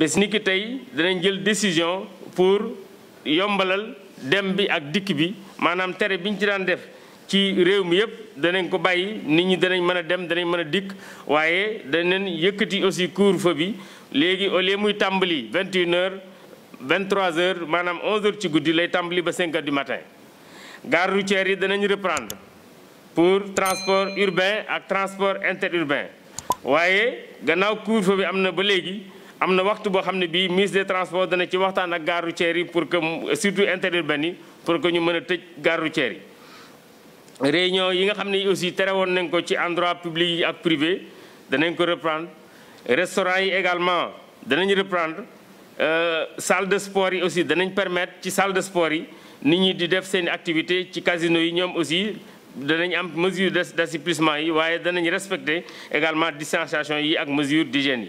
bes niki tay tey jël décision pour yombalal dem bi ak dikk bi manam téré biñ ci daan def ci réew mi yëpp danañ ko bayyi nit ñi danañ mëna dem danañ mëna a dikk waaye danañ yëkkati aussi cour fa bi léegi au lieu muy tàmbali 21 heures 23 heures maanaam 11 heures ci guddi lay tàmbali ba 5 heures du matin. gare routière yi danañ reprendre pour transport urbain ak transport interurbain waaye gannaaw cour fa bi am na ba léegi. amna waxtu bo xam bi bii ministre des transports dana ci waxtan ak garu routière pour que surtout interurbani pour que ñu mën a garu gare yi. réunion yi nga xam aussi tere nañ ko ci endroit public ak privé danañ ko reprendre restaurant yi également danañ reprendre euh, salle de sport yi aussi danañ permettre ci salle de sport yi nit ñi di def seen activité ci casino yi ñom aussi. danañ am mesure d'assouplissement yi waye danañ respecter également distanciation yi ak mesure d'hygiène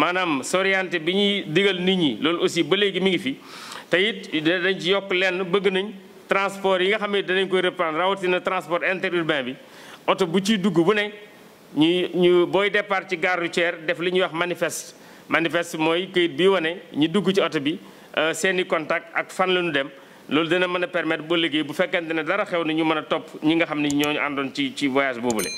maanaam soriante bi ñuy digal nit ñi loolu aussi ba léegi mi ngi fi te it dañ ci yokk lenn bëgg nañ transport yi nga xam ne danañ koy reprendre rawatina transport interurbain bi oto bu ciy dugg bu ne ñu ñu booy depart ci gare routière def li ñuy wax manifeste manifeste mooy këyit bi wane ñi dugg ci oto bi euh, seen i contact ak fan la ñu dem loolu dana mën a permettre ba liggéey bu fekkente ne dara xew na ñu mën a topp ñi nga xam ne ñooñu àndoon ci ci voyage boobule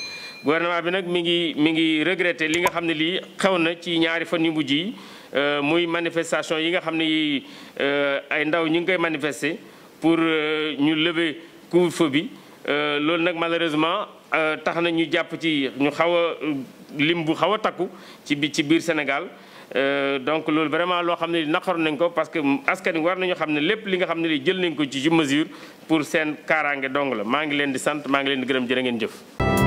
gouvernement bi nag mi ngi mi ngi regretté li nga xam ne lii xew na ci ñaari fan yu ji yi euh, muy manifestation yi nga xam ne yi euh, ay ndaw ñu ngi koy manifester pour euh, ñu lever couvre-feu bi loolu nag malheureusement tax na ñu jàpp ci ñu xaw a lim bu xaw a takku ci bi ci biir Sénégal donc loolu vraiment loo xam ne naqaru nañ ko parce que askan wi war nañu xam ne lépp li nga xam ne li jël nañ ko ci mesure pour seen kaaraange dong la maa ngi leen di sant maa ngi leen di gërëm jërë ngeen jëf